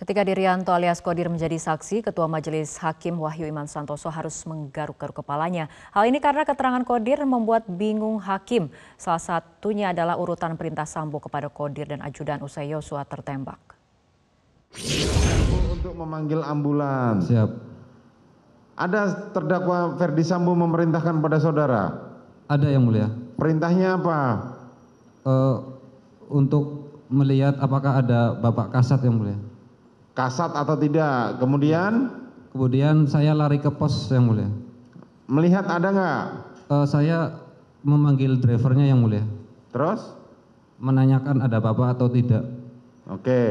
Ketika Dirianto alias Kodir menjadi saksi, Ketua Majelis Hakim Wahyu Iman Santoso harus menggaruk-garuk kepalanya. Hal ini karena keterangan Kodir membuat bingung hakim. Salah satunya adalah urutan perintah Sambo kepada Kodir dan ajudan usai Yosua tertembak. Untuk memanggil ambulan. Siap. Ada terdakwa Ferdi Sambo memerintahkan pada saudara? Ada yang mulia. Perintahnya apa? Uh, untuk melihat apakah ada Bapak Kasat yang mulia kasat atau tidak kemudian kemudian saya lari ke pos yang mulia melihat ada nggak uh, saya memanggil drivernya yang mulia terus menanyakan ada apa atau tidak oke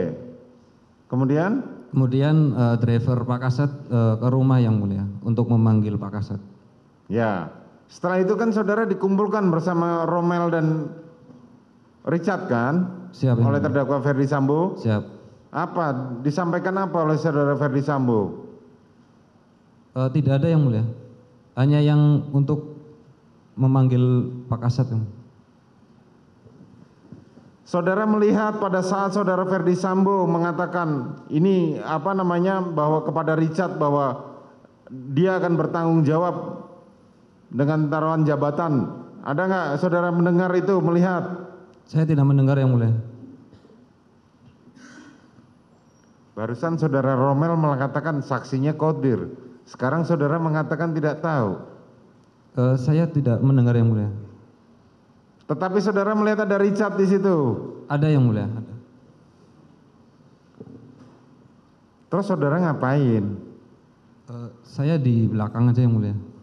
kemudian kemudian uh, driver pak kasat uh, ke rumah yang mulia untuk memanggil pak kasat ya setelah itu kan saudara dikumpulkan bersama Romel dan Richard kan siap oleh terdakwa Ferdi Sambo siap apa disampaikan apa oleh saudara Ferdi Sambo? E, tidak ada yang mulia. Hanya yang untuk memanggil Pak Kasat Saudara melihat pada saat saudara Ferdi Sambo mengatakan ini apa namanya bahwa kepada Richard bahwa dia akan bertanggung jawab dengan taruhan jabatan. Ada nggak saudara mendengar itu melihat? Saya tidak mendengar yang mulia. barusan saudara romel mengatakan saksinya kodir sekarang saudara mengatakan tidak tahu eh, saya tidak mendengar yang mulia tetapi saudara melihat ada Richard di situ ada yang mulia terus saudara ngapain eh, saya di belakang aja yang mulia